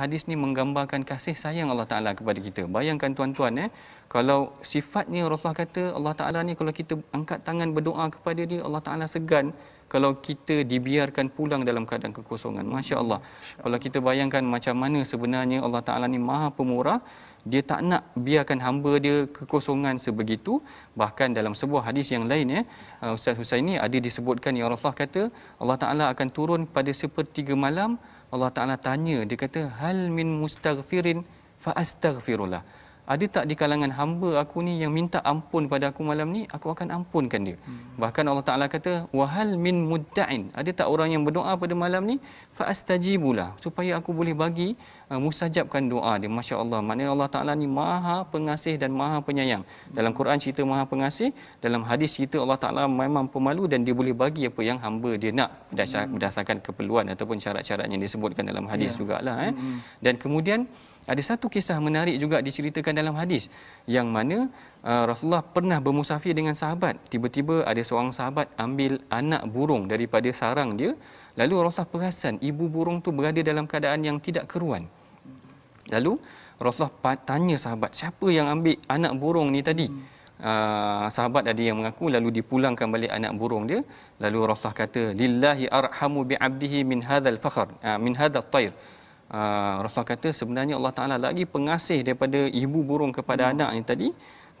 hadis ni menggambarkan kasih sayang Allah Taala kepada kita. Bayangkan tuan-tuan eh, kalau sifatnya Rasulullah kata Allah Taala ni kalau kita angkat tangan berdoa kepada dia, Allah Taala segan kalau kita dibiarkan pulang dalam keadaan kekosongan. Masya-Allah. Kalau kita bayangkan macam mana sebenarnya Allah Taala ni Maha Pemurah dia tak nak biarkan hamba dia kekosongan sebegitu bahkan dalam sebuah hadis yang lain ya uh, Ustaz Husaini ada disebutkan yang Rasulullah kata Allah Taala akan turun pada sepertiga malam Allah Taala tanya dia kata hal min mustaghfirin fa astaghfirullah ada tak di kalangan hamba aku ni yang minta ampun pada aku malam ni aku akan ampunkan dia hmm. bahkan Allah Taala kata wahal min mudda'in ada tak orang yang berdoa pada malam ni faastajibulah supaya aku boleh bagi uh, musajabkan doa dia masya-Allah maknanya Allah Taala ni maha pengasih dan maha penyayang dalam Quran cerita maha pengasih dalam hadis cerita Allah Taala memang pemalu dan dia boleh bagi apa yang hamba dia nak hmm. berdasarkan keperluan ataupun syarat-syarat yang disebutkan dalam hadis yeah. jugalah eh hmm. hmm. dan kemudian ada satu kisah menarik juga diceritakan dalam hadis yang mana uh, Rasulullah pernah bermusafir dengan sahabat. Tiba-tiba ada seorang sahabat ambil anak burung daripada sarang dia. Lalu Rasulullah perasan ibu burung tu berada dalam keadaan yang tidak keruan. Lalu Rasulullah tanya sahabat, siapa yang ambil anak burung ni tadi? Uh, sahabat ada yang mengaku lalu dipulangkan balik anak burung dia lalu Rasulullah kata lillahi arhamu bi abdihi min hadzal fakhr uh, min hadzal tayr Uh, Rasul kata sebenarnya Allah Ta'ala lagi pengasih daripada ibu burung kepada hmm. anaknya tadi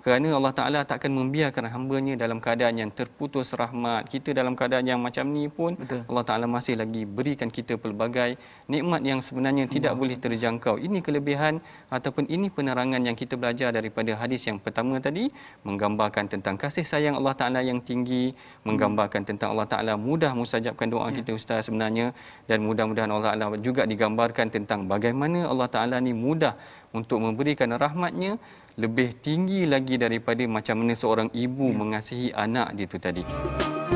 kerana Allah Ta'ala takkan membiarkan hambanya dalam keadaan yang terputus rahmat. Kita dalam keadaan yang macam ni pun Betul. Allah Ta'ala masih lagi berikan kita pelbagai nikmat yang sebenarnya Allah. tidak boleh terjangkau. Ini kelebihan ataupun ini penerangan yang kita belajar daripada hadis yang pertama tadi menggambarkan tentang kasih sayang Allah Ta'ala yang tinggi, menggambarkan tentang Allah Ta'ala mudah musajabkan doa ya. kita Ustaz sebenarnya dan mudah-mudahan Allah Ta'ala juga digambarkan tentang bagaimana Allah Ta'ala ni mudah untuk memberikan rahmatnya lebih tinggi lagi daripada macam mana seorang ibu ya. mengasihi anak dia tu tadi. Ya.